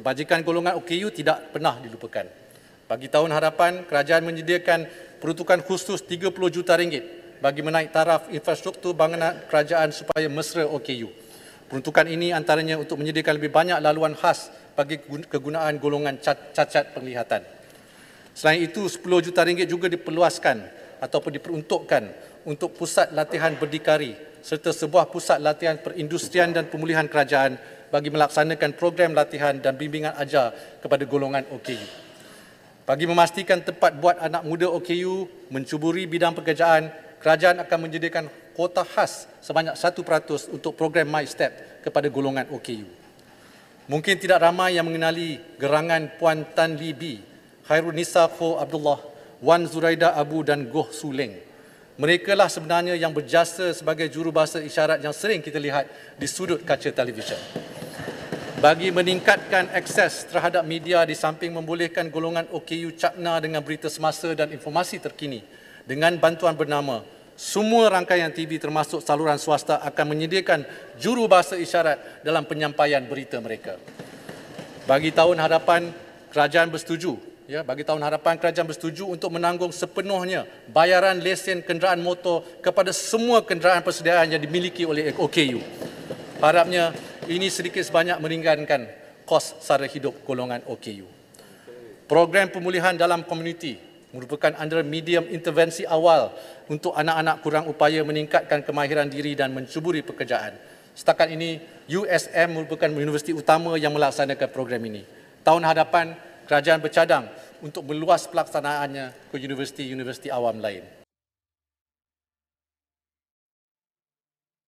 Kebajikan golongan OKU tidak pernah dilupakan. Bagi tahun harapan, kerajaan menyediakan peruntukan khusus 30 juta ringgit bagi menaik taraf infrastruktur bangunan kerajaan supaya mesra OKU. Peruntukan ini antaranya untuk menyediakan lebih banyak laluan khas bagi kegunaan golongan cacat penglihatan. Selain itu, 10 juta ringgit juga diperluaskan ataupun diperuntukkan untuk pusat latihan berdikari serta sebuah pusat latihan perindustrian dan pemulihan kerajaan bagi melaksanakan program latihan dan bimbingan ajar kepada golongan OKU. Bagi memastikan tempat buat anak muda OKU mencuburi bidang pekerjaan, kerajaan akan menjadikan kuota khas sebanyak 1% untuk program My Step kepada golongan OKU. Mungkin tidak ramai yang mengenali gerangan Puan Tan Li Bi, Khairul Nisa Kho Abdullah, Wan Zuraida Abu dan Goh Suleng. Mereka lah sebenarnya yang berjasa sebagai jurubahasa isyarat yang sering kita lihat di sudut kaca televisyen. Bagi meningkatkan akses terhadap media di samping membolehkan golongan OKU cakna dengan berita semasa dan informasi terkini dengan bantuan bernama, semua rangkaian TV termasuk saluran swasta akan menyediakan jurubahasa isyarat dalam penyampaian berita mereka. Bagi tahun hadapan, kerajaan bersetuju ya bagi tahun harapan kerajaan bersetuju untuk menanggung sepenuhnya bayaran lesen kenderaan motor kepada semua kenderaan persediaan yang dimiliki oleh OKU. Harapnya ini sedikit sebanyak meringankan kos sara hidup golongan OKU. Program pemulihan dalam komuniti merupakan under medium intervensi awal untuk anak-anak kurang upaya meningkatkan kemahiran diri dan mencuburi pekerjaan. Setakat ini, USM merupakan universiti utama yang melaksanakan program ini. Tahun hadapan, kerajaan bercadang untuk meluas pelaksanaannya ke universiti-universiti awam lain.